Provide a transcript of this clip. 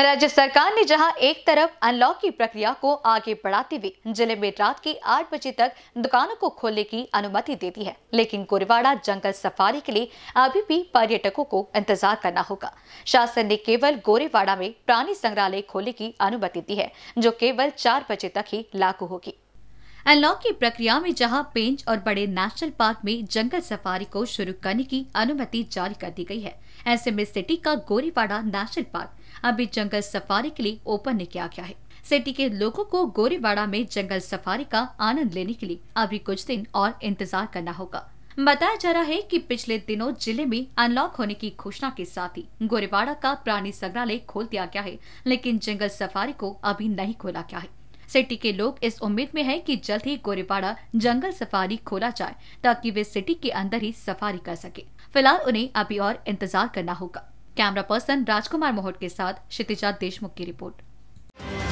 राज्य सरकार ने जहां एक तरफ अनलॉक की प्रक्रिया को आगे बढ़ाते हुए जिले में रात के आठ बजे तक दुकानों को खोलने की अनुमति दे दी है लेकिन गोरेवाड़ा जंगल सफारी के लिए अभी भी पर्यटकों को इंतजार करना होगा शासन ने केवल गोरेवाड़ा में प्राणी संग्रहालय खोलने की अनुमति दी है जो केवल चार बजे तक ही लागू होगी अनलॉक की प्रक्रिया में जहां पेंच और बड़े नेशनल पार्क में जंगल सफारी को शुरू करने की अनुमति जारी कर दी गई है ऐसे में सिटी का गोरीवाड़ा नेशनल पार्क अभी जंगल सफारी के लिए ओपन किया गया है सिटी के लोगों को गोरीवाड़ा में जंगल सफारी का आनंद लेने के लिए अभी कुछ दिन और इंतजार करना होगा बताया जा रहा है कि पिछले दिनों जिले में अनलॉक होने की घोषणा के साथ ही गोरेवाड़ा का प्राणी संग्रहालय खोल दिया गया है लेकिन जंगल सफारी को अभी नहीं खोला गया है सिटी के लोग इस उम्मीद में हैं कि जल्द ही गोरेपाड़ा जंगल सफारी खोला जाए ताकि वे सिटी के अंदर ही सफारी कर सके फिलहाल उन्हें अभी और इंतजार करना होगा कैमरा पर्सन राजकुमार मोहट के साथ क्षितिजा देशमुख की रिपोर्ट